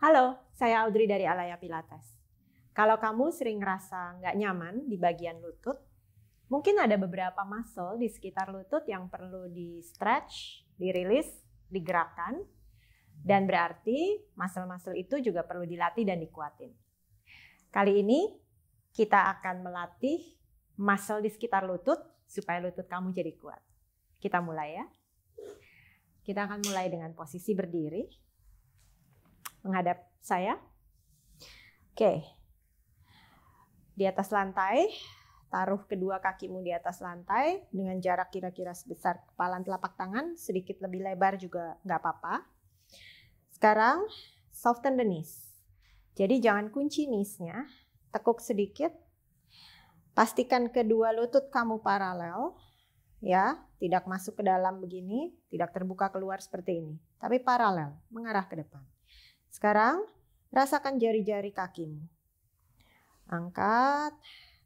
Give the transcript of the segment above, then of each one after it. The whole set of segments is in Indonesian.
Halo, saya Audrey dari Alaya Pilates. Kalau kamu sering ngerasa nggak nyaman di bagian lutut, mungkin ada beberapa muscle di sekitar lutut yang perlu di stretch, dirilis, digerakkan, dan berarti muscle-muscle itu juga perlu dilatih dan dikuatin. Kali ini kita akan melatih muscle di sekitar lutut supaya lutut kamu jadi kuat. Kita mulai ya. Kita akan mulai dengan posisi berdiri menghadap saya. Oke. Di atas lantai, taruh kedua kakimu di atas lantai dengan jarak kira-kira sebesar kepala telapak tangan, sedikit lebih lebar juga nggak apa-apa. Sekarang soften the knees. Jadi jangan kunci knees-nya, tekuk sedikit. Pastikan kedua lutut kamu paralel, ya, tidak masuk ke dalam begini, tidak terbuka keluar seperti ini, tapi paralel, mengarah ke depan. Sekarang rasakan jari-jari kakimu. Angkat,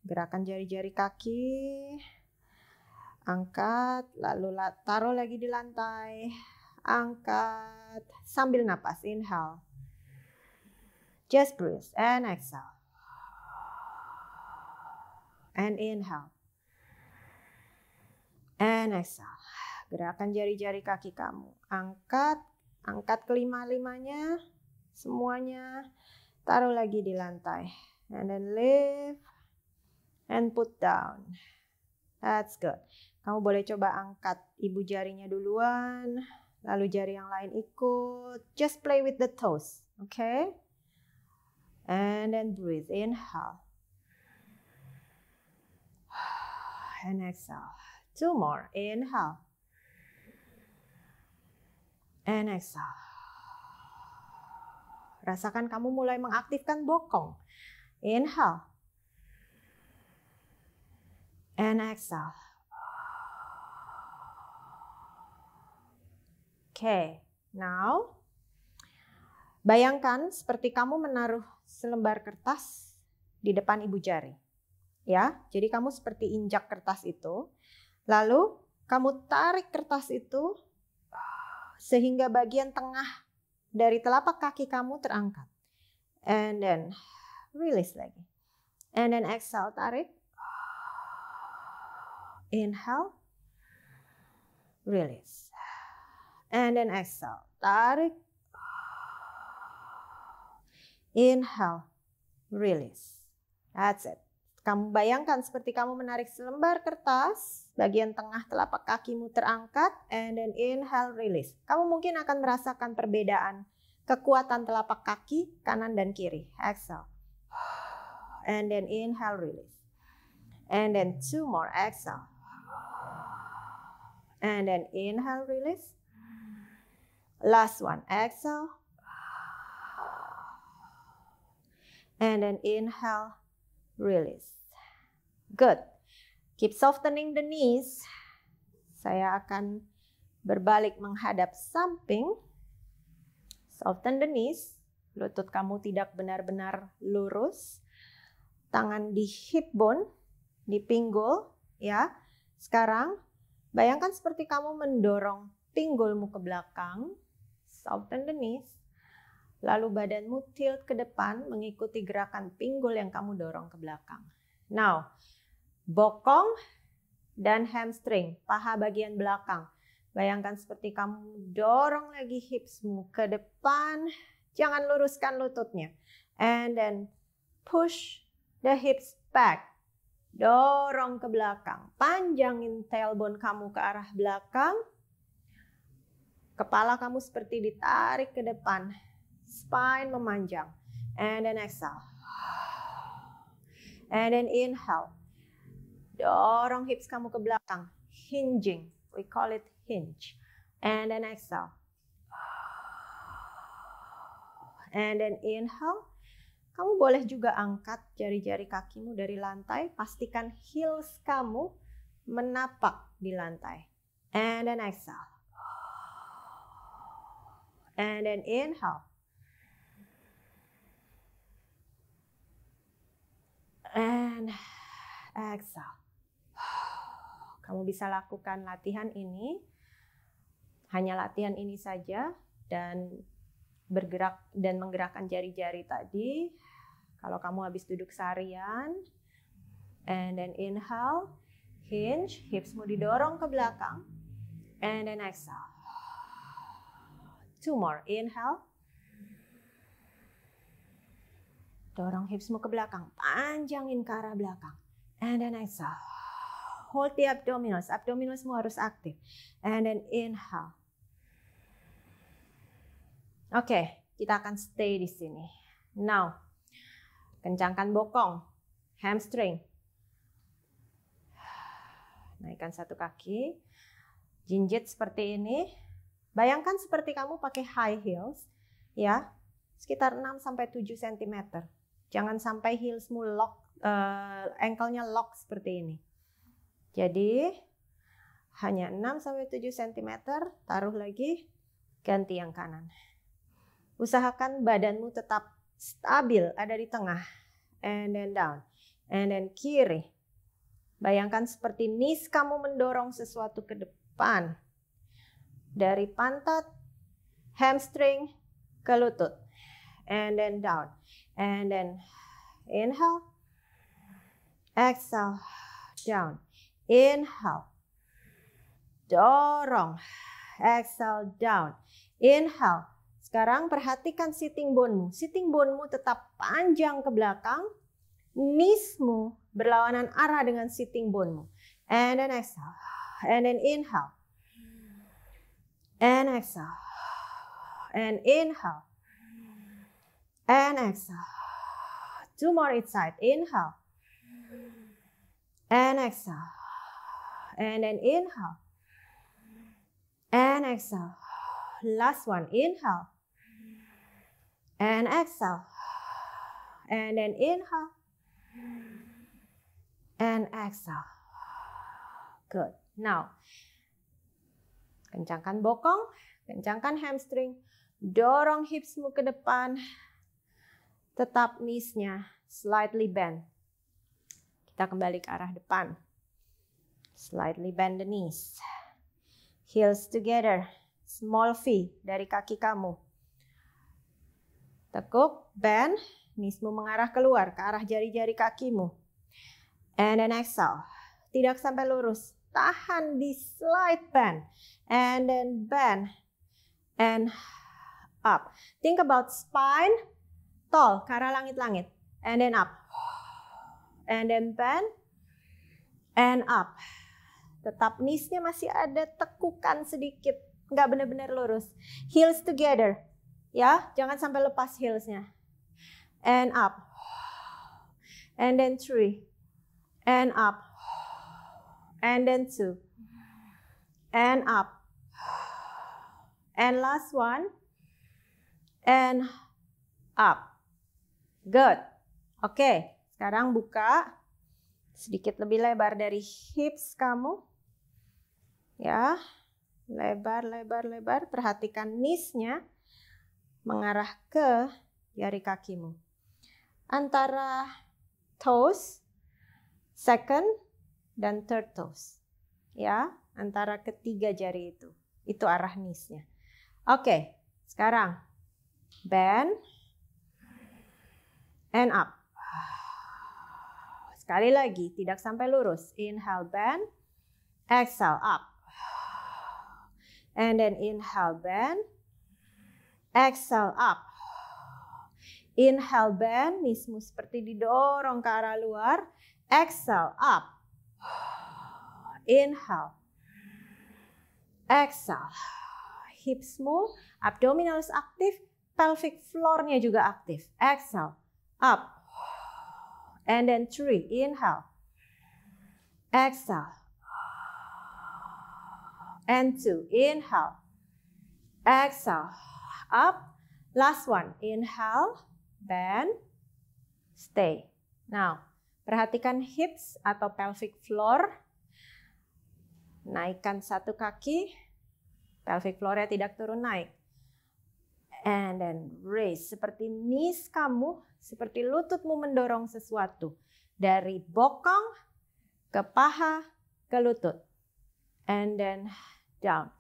gerakan jari-jari kaki. Angkat, lalu taruh lagi di lantai. Angkat sambil napas inhale. Just breathe and exhale. And inhale. And exhale. Gerakan jari-jari kaki kamu. Angkat, angkat kelima-limanya semuanya taruh lagi di lantai and then lift and put down that's good kamu boleh coba angkat ibu jarinya duluan lalu jari yang lain ikut just play with the toes okay and then breathe inhale and exhale two more inhale and exhale Rasakan kamu mulai mengaktifkan bokong. Inhale. And exhale. Okay, now bayangkan seperti kamu menaruh selembar kertas di depan ibu jari. Ya, jadi kamu seperti injak kertas itu, lalu kamu tarik kertas itu sehingga bagian tengah dari telapak kaki kamu terangkat. And then release lagi. And then exhale, tarik. Inhale. Release. And then exhale, tarik. Inhale, release. That's it. Kamu bayangkan seperti kamu menarik selembar kertas, bagian tengah telapak kakimu terangkat, and then inhale, release. Kamu mungkin akan merasakan perbedaan kekuatan telapak kaki kanan dan kiri. Exhale. And then inhale, release. And then two more, exhale. And then inhale, release. Last one, exhale. And then inhale, release. Good. Keep softening the knees. Saya akan berbalik menghadap samping. Soften the knees. Lutut kamu tidak benar-benar lurus. Tangan di hip bone, di pinggul, ya. Sekarang bayangkan seperti kamu mendorong pinggulmu ke belakang. Soften the knees Lalu badanmu tilt ke depan mengikuti gerakan pinggul yang kamu dorong ke belakang. Now, bokong dan hamstring, paha bagian belakang. Bayangkan seperti kamu dorong lagi hipsmu ke depan. Jangan luruskan lututnya. And then push the hips back. Dorong ke belakang. Panjangin tailbone kamu ke arah belakang. Kepala kamu seperti ditarik ke depan spine memanjang. And then exhale. And then inhale. Dorong hips kamu ke belakang. Hinging. We call it hinge. And then exhale. And then inhale. Kamu boleh juga angkat jari-jari kakimu dari lantai. Pastikan heels kamu menapak di lantai. And then exhale. And then inhale. and exhale. Kamu bisa lakukan latihan ini, hanya latihan ini saja dan bergerak dan menggerakkan jari-jari tadi. Kalau kamu habis duduk seharian, and then inhale, hinge, hipsmu didorong ke belakang, and then exhale. Two more, inhale, Dorong hipsmu ke belakang, panjangin ke arah belakang. And then exhale. Hold the abdominals. Abdominalsmu harus aktif. And then inhale. Oke, okay, kita akan stay di sini. Now, kencangkan bokong, hamstring. Naikkan satu kaki. Jinjit seperti ini. Bayangkan seperti kamu pakai high heels, ya, sekitar 6 sampai 7 cm. Jangan sampai heelsmu lock, uh, eh, ankle lock seperti ini. Jadi hanya 6 sampai 7 cm, taruh lagi, ganti yang kanan. Usahakan badanmu tetap stabil, ada di tengah. And then down. And then kiri. Bayangkan seperti nis kamu mendorong sesuatu ke depan. Dari pantat, hamstring, ke lutut. And then down and then inhale exhale down inhale dorong exhale down inhale sekarang perhatikan sitting bone-mu. Sitting bone-mu tetap panjang ke belakang. Knees-mu berlawanan arah dengan sitting bone-mu. And then exhale. And then inhale. And exhale. And inhale and exhale. Two more each side. Inhale and exhale. And then inhale and exhale. Last one. Inhale and exhale. And then inhale and exhale. Good. Now, kencangkan bokong, kencangkan hamstring, dorong hipsmu ke depan, tetap knees-nya slightly bend. Kita kembali ke arah depan. Slightly bend the knees. Heels together. Small V dari kaki kamu. Tekuk, bend, kneesmu mengarah keluar ke arah jari-jari kakimu. And then exhale. Tidak sampai lurus. Tahan di slight bend. And then bend. And up. Think about spine tol ke arah langit-langit. And then up. And then bend. And up. Tetap knees-nya masih ada tekukan sedikit. Nggak benar-benar lurus. Heels together. Ya, jangan sampai lepas heels-nya. And up. And then three. And up. And then two. And up. And last one. And up. Good. Oke, okay. sekarang buka sedikit lebih lebar dari hips kamu. Ya. Lebar, lebar, lebar. Perhatikan knees-nya mengarah ke jari kakimu. Antara toes, second, dan third toes. Ya, antara ketiga jari itu. Itu arah knees-nya. Oke, okay, sekarang bend and up. Sekali lagi, tidak sampai lurus. Inhale, bend. Exhale, up. And then inhale, bend. Exhale, up. Inhale, bend. Nismu seperti didorong ke arah luar. Exhale, up. Inhale. Exhale. Hips move, abdominals aktif, pelvic floor-nya juga aktif. Exhale up. And then three, inhale. Exhale. And two, inhale. Exhale. Up. Last one, inhale, bend, stay. Now, perhatikan hips atau pelvic floor. Naikkan satu kaki, pelvic floornya tidak turun naik. And then raise, seperti knees kamu seperti lututmu mendorong sesuatu dari bokong ke paha ke lutut. And then down.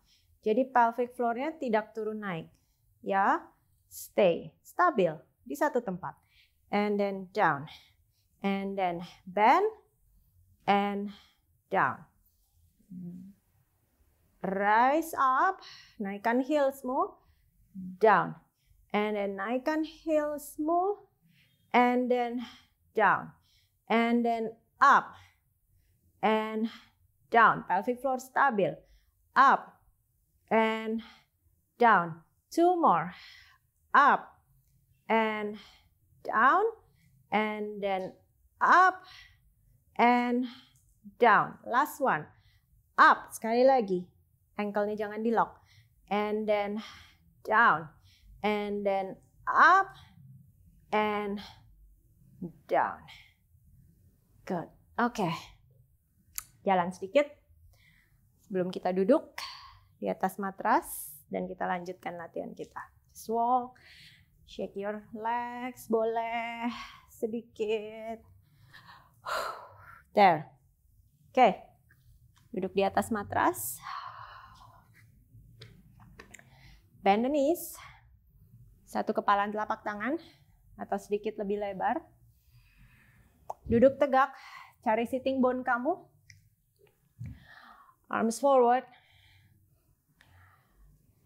Jadi pelvic floor-nya tidak turun naik. Ya, stay, stabil di satu tempat. And then down. And then bend and down. Rise up, naikkan heelsmu, down. And then naikkan heelsmu, and then down, and then up, and down. Pelvic floor stabil. Up and down. Two more. Up and down, and then up and down. Last one. Up. Sekali lagi. Ankle-nya jangan di lock. And then down. And then up and down. Good. Oke. Okay. Jalan sedikit. Sebelum kita duduk di atas matras dan kita lanjutkan latihan kita. Just walk, shake your legs, boleh sedikit. There. Oke. Okay. Duduk di atas matras. Bend the knees. Satu kepalan telapak tangan atau sedikit lebih lebar Duduk tegak, cari sitting bone kamu. Arms forward.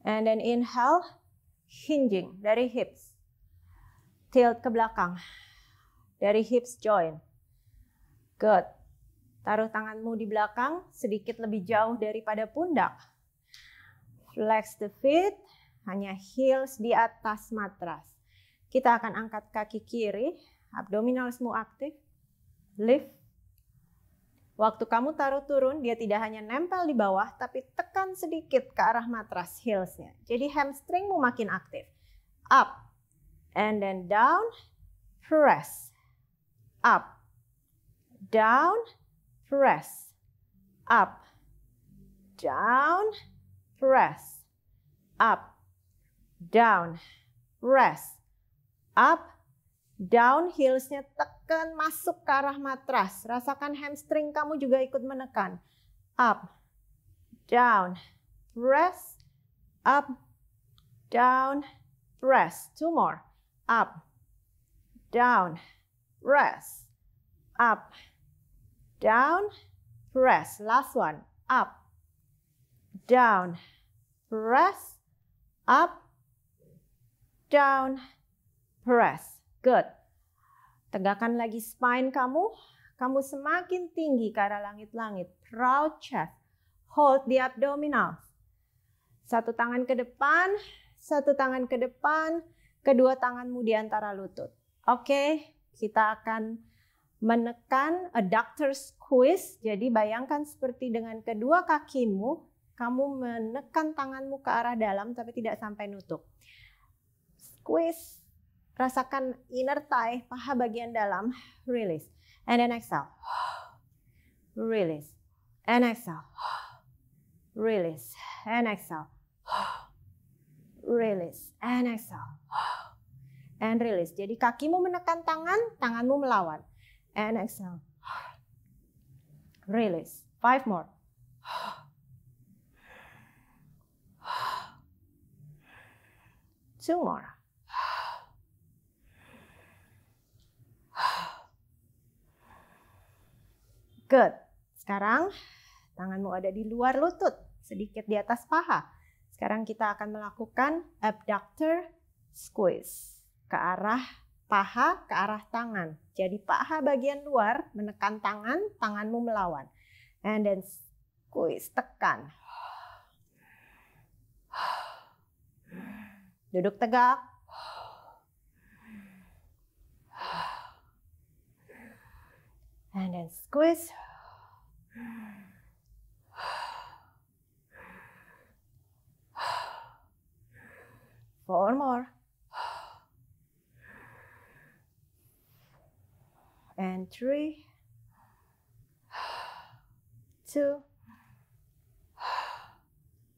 And then inhale, hinging dari hips. Tilt ke belakang. Dari hips join, Good. Taruh tanganmu di belakang, sedikit lebih jauh daripada pundak. Flex the feet, hanya heels di atas matras. Kita akan angkat kaki kiri, abdominal semua aktif lift. Waktu kamu taruh turun, dia tidak hanya nempel di bawah, tapi tekan sedikit ke arah matras heelsnya. Jadi hamstringmu makin aktif. Up, and then down, press. Up, down, press. Up, down, press. Up, down, press. Up, down, heelsnya tekan tekan masuk ke arah matras. Rasakan hamstring kamu juga ikut menekan. Up, down, rest, up, down, rest. Two more. Up, down, rest. Up, down, rest. Last one. Up, down, rest. Up, down, press. Good. Tegakkan lagi spine kamu. Kamu semakin tinggi ke arah langit-langit. Proud chest. Hold the abdominal. Satu tangan ke depan, satu tangan ke depan, kedua tanganmu di antara lutut. Oke, kita akan menekan adductor squeeze. Jadi bayangkan seperti dengan kedua kakimu, kamu menekan tanganmu ke arah dalam tapi tidak sampai nutup. Squeeze Rasakan inner thigh, paha bagian dalam. Release. And then exhale. Release. And exhale. Release. And exhale. Release. And exhale. And release. Jadi kakimu menekan tangan, tanganmu melawan. And exhale. Release. Five more. Two more. Good. Sekarang tanganmu ada di luar lutut, sedikit di atas paha. Sekarang kita akan melakukan abductor squeeze ke arah paha, ke arah tangan. Jadi paha bagian luar menekan tangan, tanganmu melawan. And then squeeze, tekan. Duduk tegak, and then squeeze. Four more. And three, two,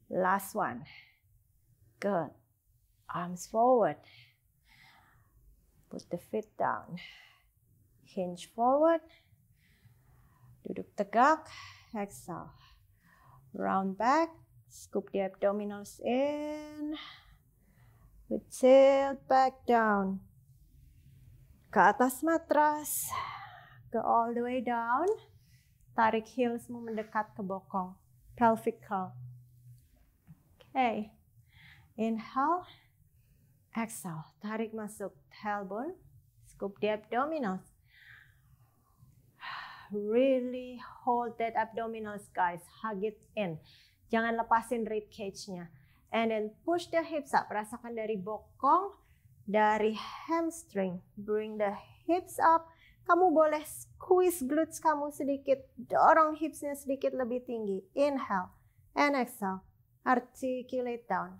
last one. Good. Arms forward. Put the feet down. Hinge forward. Duduk tegak, exhale. Round back, scoop the abdominals in. We tilt back down. Ke atas matras. Go all the way down. Tarik heelsmu mendekat ke bokong. Pelvic curl. Okay. Inhale. Exhale. Tarik masuk tailbone. Scoop the abdominals really hold that abdominals guys, hug it in. Jangan lepasin rib cage-nya. And then push the hips up, rasakan dari bokong, dari hamstring. Bring the hips up. Kamu boleh squeeze glutes kamu sedikit, dorong hipsnya sedikit lebih tinggi. Inhale and exhale. Articulate down.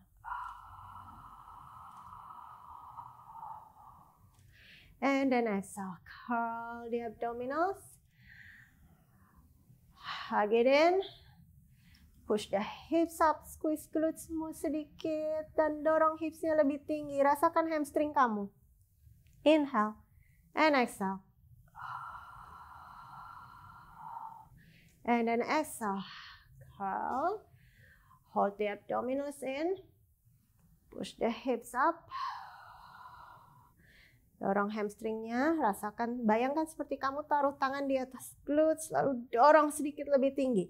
And then exhale, curl the abdominals hug it in. Push the hips up, squeeze glutes, glutesmu sedikit dan dorong hipsnya lebih tinggi. Rasakan hamstring kamu. Inhale and exhale. And then exhale. Curl. Hold the abdominals in. Push the hips up. Dorong hamstringnya, rasakan, bayangkan seperti kamu taruh tangan di atas glutes, lalu dorong sedikit lebih tinggi.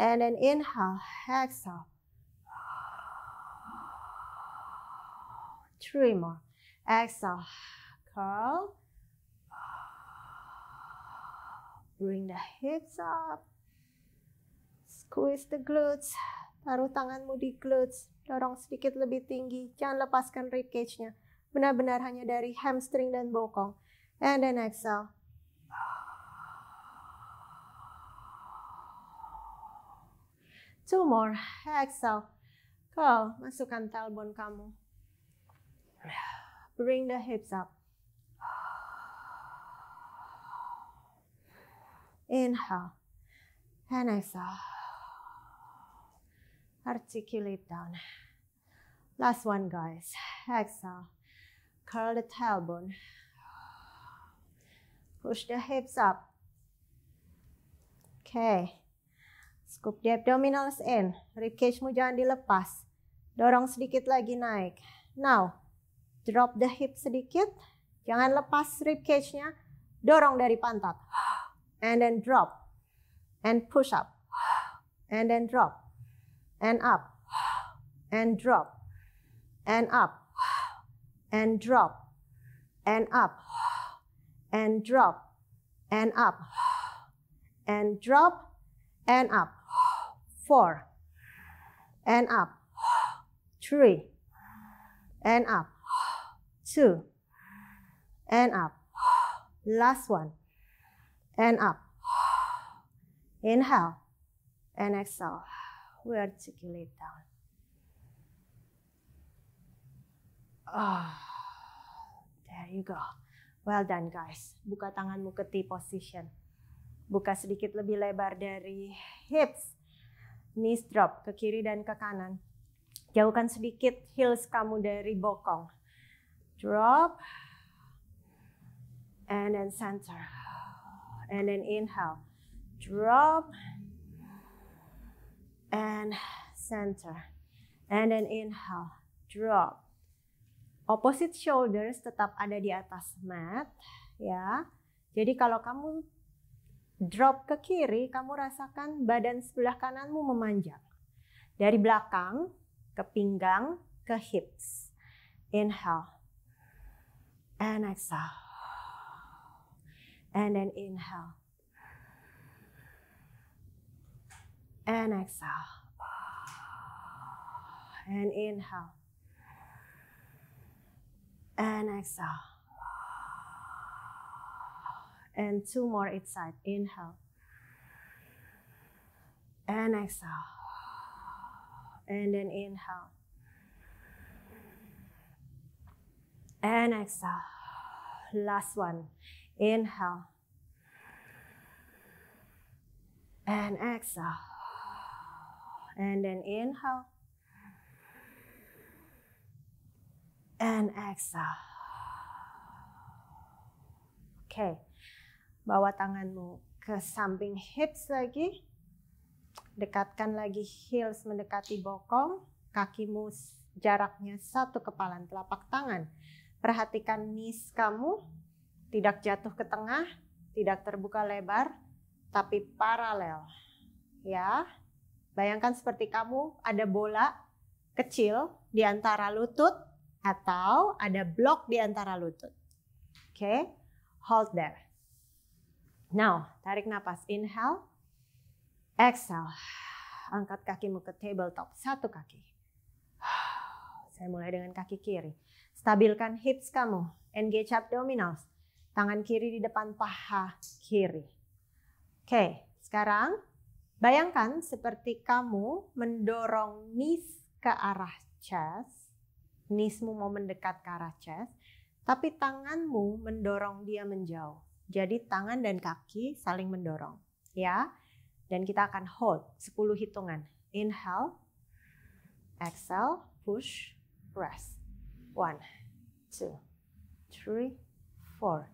And then inhale, exhale. Three more. Exhale, curl. Bring the hips up. Squeeze the glutes. Taruh tanganmu di glutes. Dorong sedikit lebih tinggi. Jangan lepaskan ribcage-nya benar-benar hanya dari hamstring dan bokong. And then exhale. Two more. Exhale. Curl. Masukkan talbon kamu. Bring the hips up. Inhale. And exhale. Articulate down. Last one, guys. Exhale curl the tailbone. Push the hips up. Okay. Scoop the abdominals in. Ribcage-mu jangan dilepas. Dorong sedikit lagi naik. Now, drop the hips sedikit. Jangan lepas ribcage-nya. Dorong dari pantat. And then drop. And push up. And then drop. And up. And drop. And up. and drop and up and drop and up and drop and up. Four and up. Three and up. Two and up. Last one and up. Inhale and exhale. We articulate down. Ah, oh, there you go. Well done guys. Buka tanganmu ke T position. Buka sedikit lebih lebar dari hips. Knees drop ke kiri dan ke kanan. Jauhkan sedikit heels kamu dari bokong. Drop. And then center. And then inhale. Drop. And center. And then inhale. Drop opposite shoulders tetap ada di atas mat ya. Jadi kalau kamu drop ke kiri, kamu rasakan badan sebelah kananmu memanjang. Dari belakang ke pinggang ke hips. Inhale. And exhale. And then inhale. And exhale. And inhale. and exhale. And two more each side. Inhale. And exhale. And then inhale. And exhale. Last one. Inhale. And exhale. And then inhale. and exhale. Oke, bawa tanganmu ke samping hips lagi. Dekatkan lagi heels mendekati bokong. Kakimu jaraknya satu kepalan telapak tangan. Perhatikan knees kamu, tidak jatuh ke tengah, tidak terbuka lebar, tapi paralel. Ya, bayangkan seperti kamu ada bola kecil di antara lutut atau ada blok di antara lutut. Oke, okay? hold there. Now, tarik nafas, inhale, exhale. Angkat kakimu ke tabletop, satu kaki. Saya mulai dengan kaki kiri. Stabilkan hips kamu, engage abdominals. Tangan kiri di depan paha kiri. Oke, okay, sekarang bayangkan seperti kamu mendorong knees ke arah chest nismu mau mendekat ke arah chest, tapi tanganmu mendorong dia menjauh. Jadi tangan dan kaki saling mendorong, ya. Dan kita akan hold 10 hitungan. Inhale, exhale, push, rest. One, two, three, four,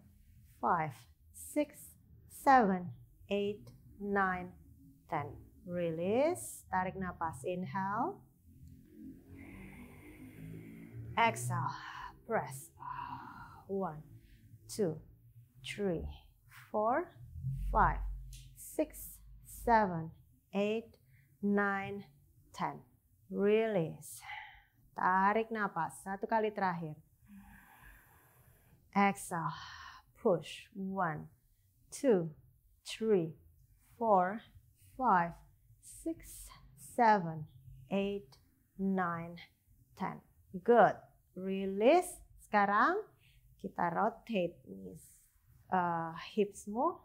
five, six, seven, eight, nine, ten. Release, tarik nafas, inhale, Exhale, press. One, two, three, four, five, six, seven, eight, nine, ten. Release. Tarik napas, satu kali terakhir. Exhale, push. One, two, three, four, five, six, seven, eight, nine, ten. Good. release. Sekarang kita rotate knees uh, eh, hipsmu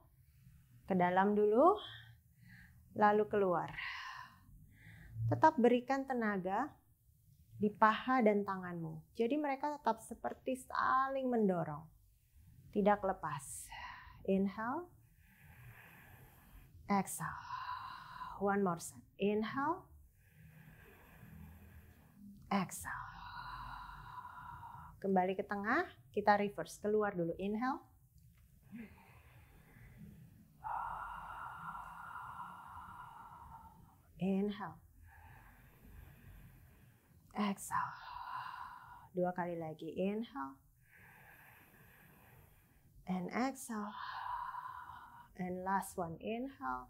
ke dalam dulu, lalu keluar. Tetap berikan tenaga di paha dan tanganmu. Jadi mereka tetap seperti saling mendorong. Tidak lepas. Inhale. Exhale. One more set. Inhale. Exhale. Kembali ke tengah, kita reverse, keluar dulu. Inhale. Inhale. Exhale. Dua kali lagi. Inhale. And exhale. And last one. Inhale.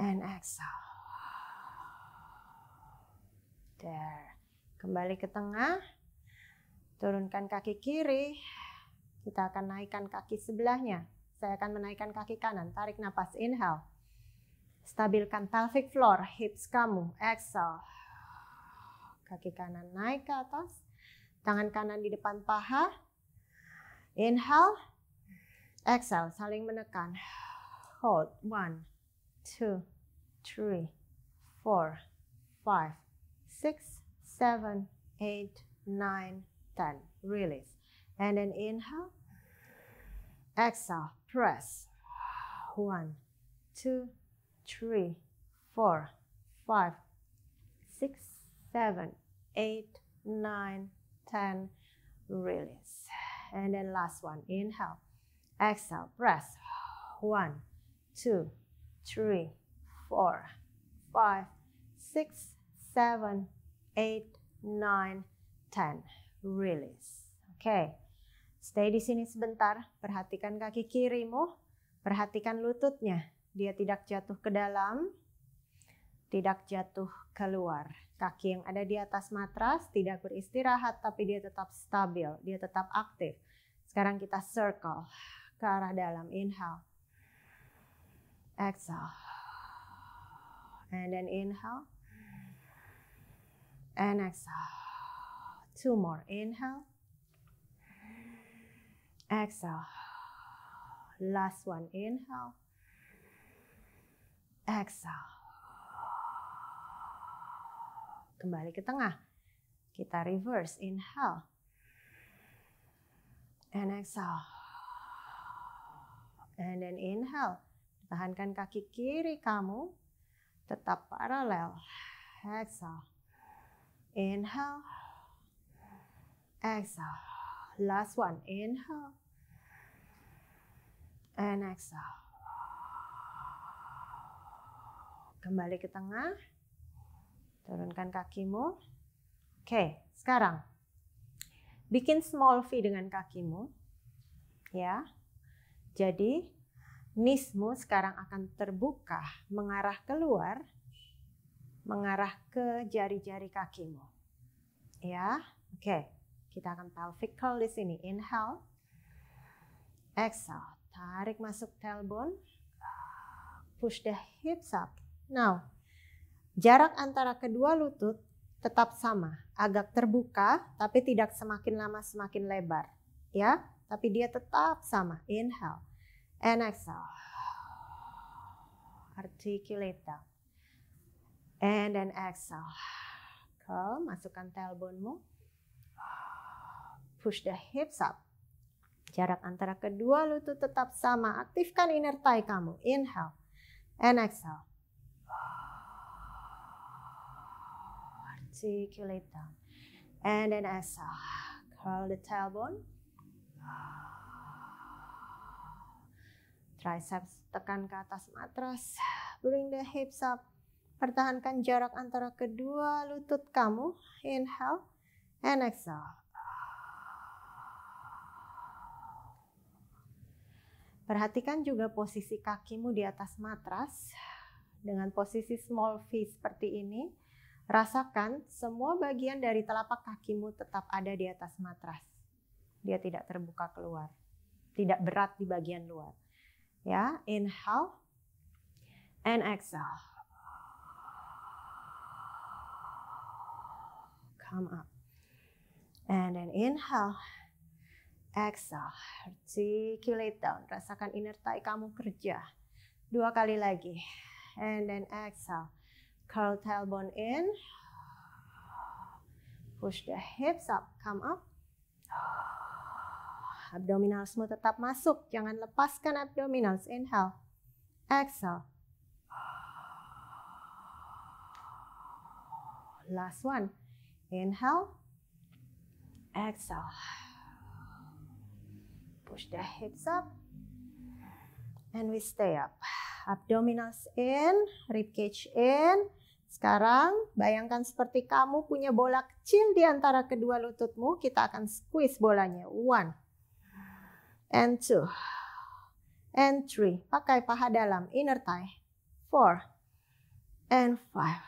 And exhale. There. Kembali ke tengah, turunkan kaki kiri, kita akan naikkan kaki sebelahnya. Saya akan menaikkan kaki kanan, tarik nafas, inhale. Stabilkan pelvic floor, hips kamu, exhale. Kaki kanan naik ke atas, tangan kanan di depan paha. Inhale, exhale, saling menekan. Hold, one, two, three, four, five, six, seven, eight, nine, ten. Release. And then inhale. Exhale. Press. One, two, three, four, five, six, seven, eight, nine, ten. Release. And then last one. Inhale. Exhale. Press. One, two, three, four, five, six, seven, Eight, nine, ten. Release. Oke. Okay. Stay di sini sebentar. Perhatikan kaki kirimu. Perhatikan lututnya. Dia tidak jatuh ke dalam. Tidak jatuh keluar. Kaki yang ada di atas matras tidak beristirahat tapi dia tetap stabil. Dia tetap aktif. Sekarang kita circle ke arah dalam. Inhale. Exhale. And then inhale and exhale. Two more. Inhale. Exhale. Last one. Inhale. Exhale. Kembali ke tengah. Kita reverse. Inhale. And exhale. And then inhale. Tahankan kaki kiri kamu tetap paralel. Exhale. Inhale. Exhale. Last one. Inhale. And exhale. Kembali ke tengah. Turunkan kakimu. Oke, sekarang bikin small V dengan kakimu. Ya. Jadi, nismu sekarang akan terbuka mengarah keluar mengarah ke jari-jari kakimu. Ya, oke. Okay. Kita akan pelvic curl di sini. Inhale. Exhale. Tarik masuk tailbone. Push the hips up. Now, jarak antara kedua lutut tetap sama, agak terbuka tapi tidak semakin lama semakin lebar, ya. Tapi dia tetap sama. Inhale and exhale. Articulate down. And then exhale. Come, masukkan tailbone-mu. Push the hips up. Jarak antara kedua lutut tetap sama. Aktifkan inner thigh kamu. Inhale. And exhale. Articulate down. And then exhale. Curl the tailbone. Triceps tekan ke atas matras. Bring the hips up. Pertahankan jarak antara kedua lutut kamu. Inhale and exhale. Perhatikan juga posisi kakimu di atas matras dengan posisi small V seperti ini. Rasakan semua bagian dari telapak kakimu tetap ada di atas matras. Dia tidak terbuka keluar, tidak berat di bagian luar. Ya, inhale and exhale. come up. And then inhale. Exhale. Articulate down. Rasakan inner thigh kamu kerja. Dua kali lagi. And then exhale. Curl tailbone in. Push the hips up. Come up. Abdominal semua tetap masuk. Jangan lepaskan abdominals. Inhale. Exhale. Last one. Inhale. Exhale. Push the hips up. And we stay up. Abdominals in, ribcage in. Sekarang bayangkan seperti kamu punya bola kecil di antara kedua lututmu. Kita akan squeeze bolanya. One. And two. And three. Pakai paha dalam. Inner thigh. Four. And five.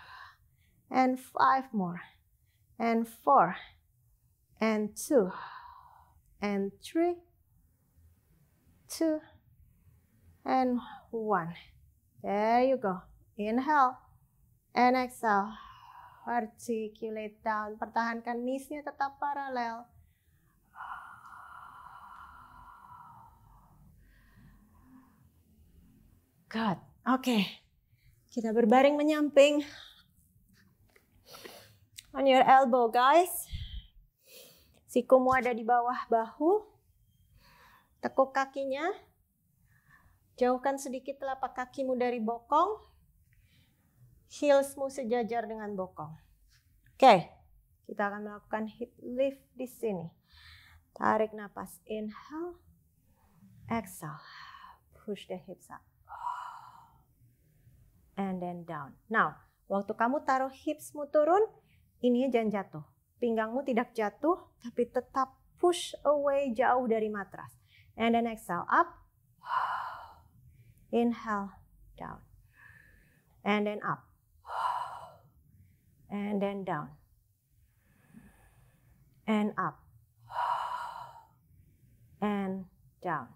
And five more and four, and two, and three, two, and one. There you go. Inhale and exhale. Articulate down. Pertahankan knees-nya tetap paralel. Good. Oke. Okay. Kita berbaring menyamping on your elbow guys. Sikumu ada di bawah bahu. Tekuk kakinya. Jauhkan sedikit telapak kakimu dari bokong. Heelsmu sejajar dengan bokong. Oke, kita akan melakukan hip lift di sini. Tarik nafas, inhale, exhale, push the hips up, and then down. Now, waktu kamu taruh hipsmu turun, ininya jangan jatuh. Pinggangmu tidak jatuh, tapi tetap push away jauh dari matras. And then exhale up. Inhale down. And then up. And then down. And up. And down.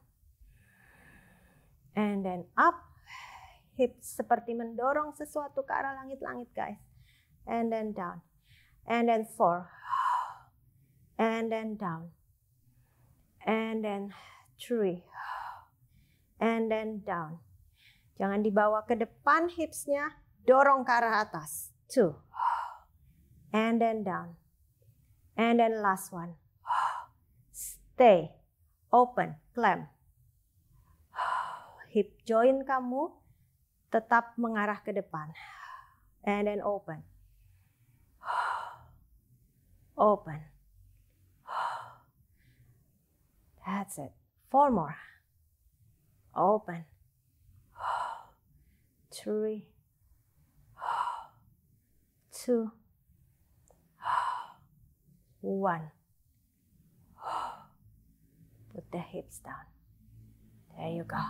And then up. Hips seperti mendorong sesuatu ke arah langit-langit guys. And then down and then four, and then down, and then three, and then down. Jangan dibawa ke depan hipsnya, dorong ke arah atas. Two, and then down, and then last one. Stay, open, clamp. Hip join kamu tetap mengarah ke depan, and then open. open. That's it. Four more. Open. Three. Two. One. Put the hips down. There you go.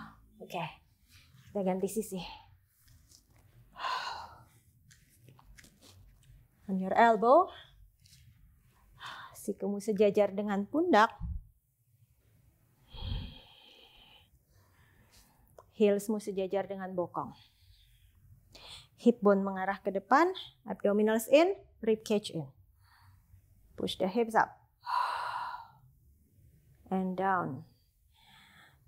Okay. Kita ganti sisi. On your elbow. sikumu sejajar dengan pundak. Heelsmu sejajar dengan bokong. Hip bone mengarah ke depan, abdominals in, rib cage in. Push the hips up. And down.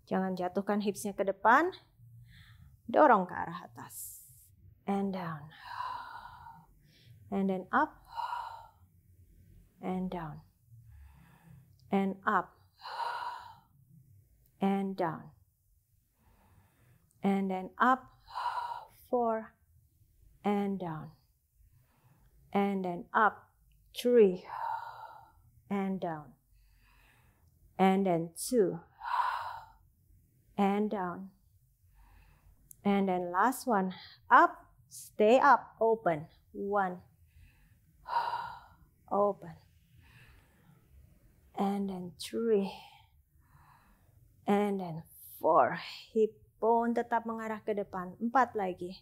Jangan jatuhkan hipsnya ke depan. Dorong ke arah atas. And down. And then up. And down. and up and down and then up four and down and then up three and down and then two and down and then last one up stay up open one open and then three, and then four. Hip bone tetap mengarah ke depan. Empat lagi.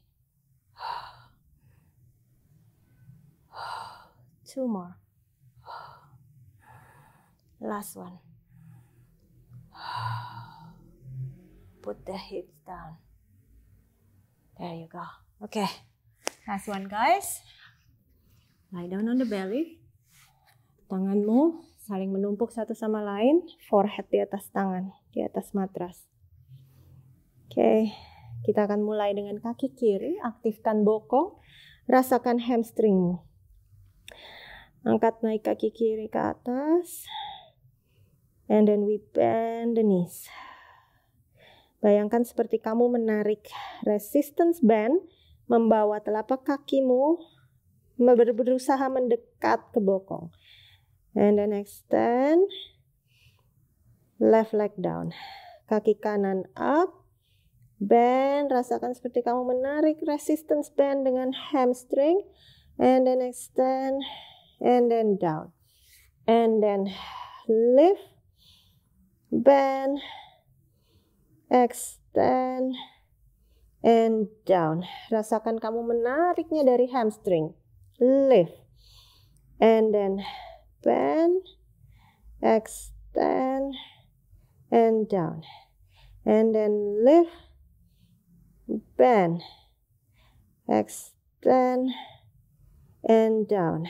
Two more. Last one. Put the hips down. There you go. Okay. Last one, guys. Lie down on the belly. Tanganmu saling menumpuk satu sama lain, forehead di atas tangan, di atas matras. Oke, kita akan mulai dengan kaki kiri, aktifkan bokong, rasakan hamstringmu. Angkat naik kaki kiri ke atas, and then we bend the knees. Bayangkan seperti kamu menarik resistance band, membawa telapak kakimu berusaha mendekat ke bokong. And then extend. Left leg down. Kaki kanan up. Bend, rasakan seperti kamu menarik resistance band dengan hamstring. And then extend. And then down. And then lift. Bend. Extend. And down. Rasakan kamu menariknya dari hamstring. Lift. And then expand, extend, and down. And then lift, bend, extend, and down.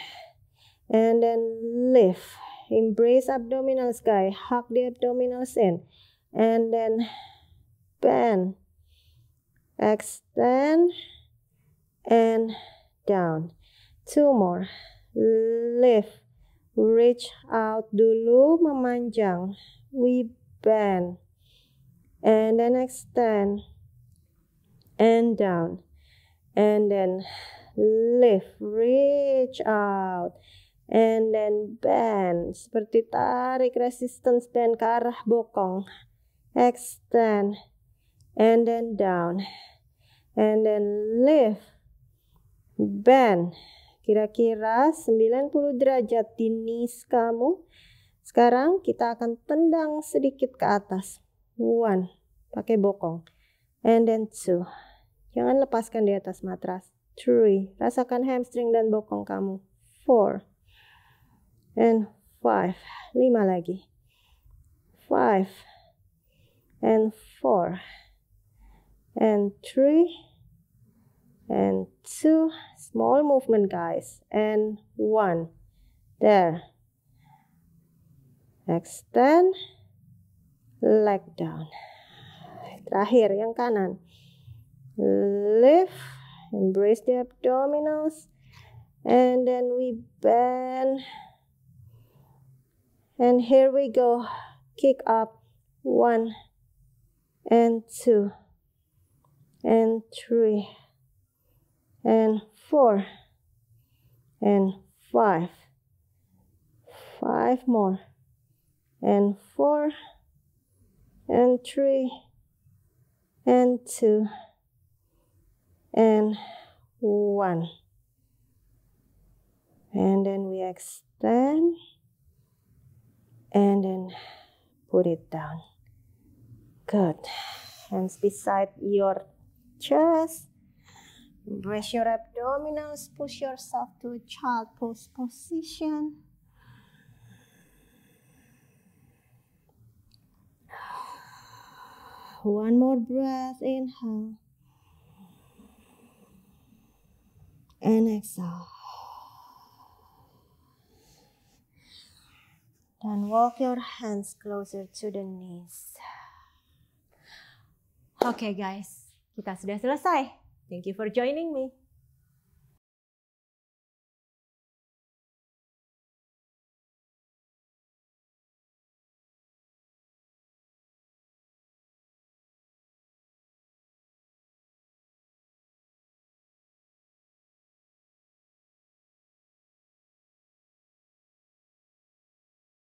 And then lift. Embrace abdominal sky. Hug the abdominals in. And then bend, extend, and down. Two more. Lift, reach out dulu memanjang we bend and then extend and down and then lift reach out and then bend seperti tarik resistance band ke arah bokong extend and then down and then lift bend Kira-kira 90 derajat di knees kamu. Sekarang kita akan tendang sedikit ke atas. One, pakai bokong. And then two. Jangan lepaskan di atas matras. Three, rasakan hamstring dan bokong kamu. Four, and five. Lima lagi. Five, and four, and three, and two small movement guys and one there extend leg down terakhir yang kanan lift embrace the abdominals and then we bend and here we go kick up one and two and three and four and five five more and four and three and two and one and then we extend and then put it down good hands beside your chest Brace your abdominals, push yourself to a child pose position. One more breath, inhale. And exhale. Then walk your hands closer to the knees. okay guys, kita sudah selesai. Thank you for joining me.